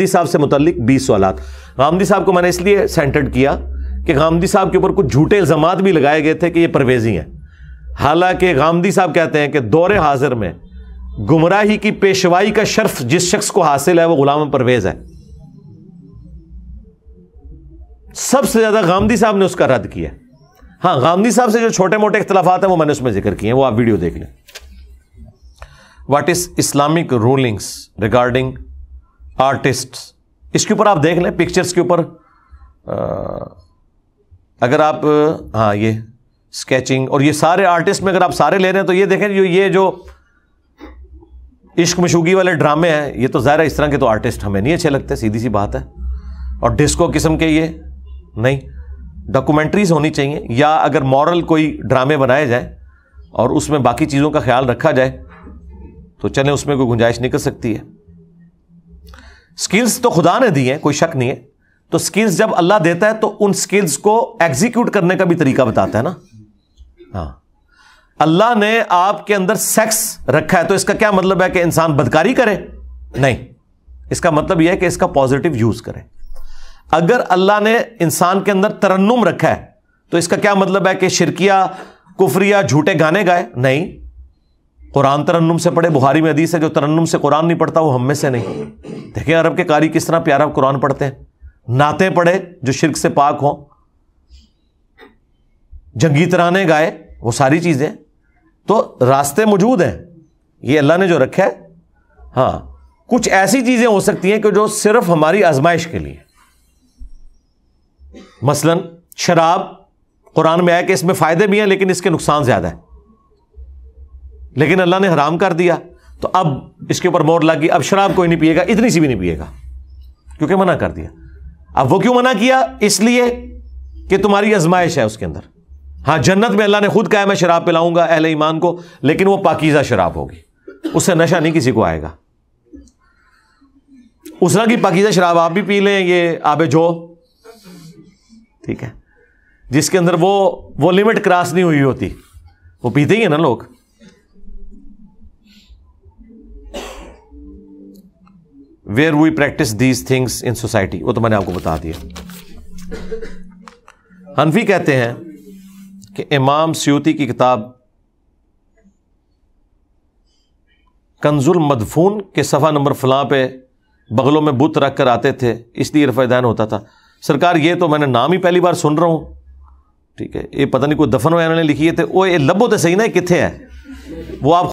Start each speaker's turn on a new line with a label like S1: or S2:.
S1: गांधी साहब से मुतलिक बीस सवाल गांधी साहब को मैंने इसलिए सेंटर्ड किया कि गांधी साहब के ऊपर कुछ झूठे इल्जाम भी लगाए गए थे कि ये परवेजी हैं हालांकि गांधी साहब कहते हैं कि दौरे हाजिर में गुमराही की पेशवाई का शर्फ जिस शख्स को हासिल है वो गुलाम परवेज है सबसे ज्यादा गांधी साहब ने उसका रद्द किया हाँ गांधी साहब से जो छोटे मोटे इख्तलाफात हैं वो मैंने उसमें जिक्र किए हैं वो आप वीडियो देख लें what is Islamic rulings regarding artist इसके ऊपर आप देख लें पिक्चर्स के ऊपर अगर आप हाँ ये स्केचिंग और ये सारे आर्टिस्ट में अगर आप सारे ले रहे हैं तो ये देखें जो ये जो इश्क मशूगी वाले ड्रामे हैं ये तो ज़ाहिर है इस तरह के तो आर्टिस्ट हमें नहीं अच्छे लगते सीधी सी बात है और डिस्को किस्म के ये नहीं डॉक्यूमेंट्रीज होनी चाहिए या अगर मॉरल कोई ड्रामे बनाए जाए और उसमें बाकी चीज़ों का ख्याल रखा जाए तो चलें उसमें कोई गुंजाइश निकल सकती है स्किल्स तो खुदा ने दी है कोई शक नहीं है तो स्किल्स जब अल्लाह देता है तो उन स्किल्स को एग्जीक्यूट करने का भी तरीका बताता है ना हाँ अल्लाह ने आपके अंदर सेक्स रखा है तो इसका क्या मतलब है कि इंसान बदकारी करे नहीं इसका मतलब यह है कि इसका पॉजिटिव यूज करे अगर अल्लाह ने इंसान के अंदर तरन्नुम रखा है तो इसका क्या मतलब है कि शिरकिया कुफरिया झूठे गाने गाए नहीं कुरान तरन्नुम से पढ़े बुहारी में हदीस है जो तरन्नुम से कुरान नहीं पढ़ता वो हम में से नहीं देखिए अरब के कारी किस तरह प्यारा कुरान पढ़ते हैं नाते पढ़े जो शिरक से पाक हो जंगी तराने गाए वो सारी चीज़ें तो रास्ते मौजूद हैं ये अल्लाह ने जो रखे है हाँ कुछ ऐसी चीज़ें हो सकती हैं कि जो सिर्फ हमारी आजमाइश के लिए मसलन शराब कुरान में आया कि इसमें फ़ायदे भी हैं लेकिन इसके नुकसान ज़्यादा है लेकिन अल्लाह ने हराम कर दिया तो अब इसके ऊपर मोर लग गई अब शराब कोई नहीं पिएगा इतनी सी भी नहीं पिएगा क्योंकि मना कर दिया अब वो क्यों मना किया इसलिए कि तुम्हारी आजमाइश है उसके अंदर हाँ जन्नत में अल्लाह ने खुद कहा मैं शराब पिलाऊंगा अहले ईमान को लेकिन वो पाकिजा शराब होगी उससे नशा नहीं किसी को आएगा उस तरह की पाकिजा शराब आप भी पी लें ये आब जो ठीक है जिसके अंदर वो वो लिमिट क्रॉस नहीं हुई होती वो पीते ही है ना लोग where we practice these things in society वो तो मैंने आपको बता दिया हनफी कहते हैं कि इमाम स्यूती की किताब कंजुल मदफून के सफ़ा नंबर फलां पे बगलों में बुत रख कर आते थे इसलिए रफादान होता था सरकार ये तो मैंने नाम ही पहली बार सुन रहा हूं ठीक है ये पता नहीं कोई दफन वगैरह ने लिखी है थे वो तो ये लबो तो सही ना कितने है वो आप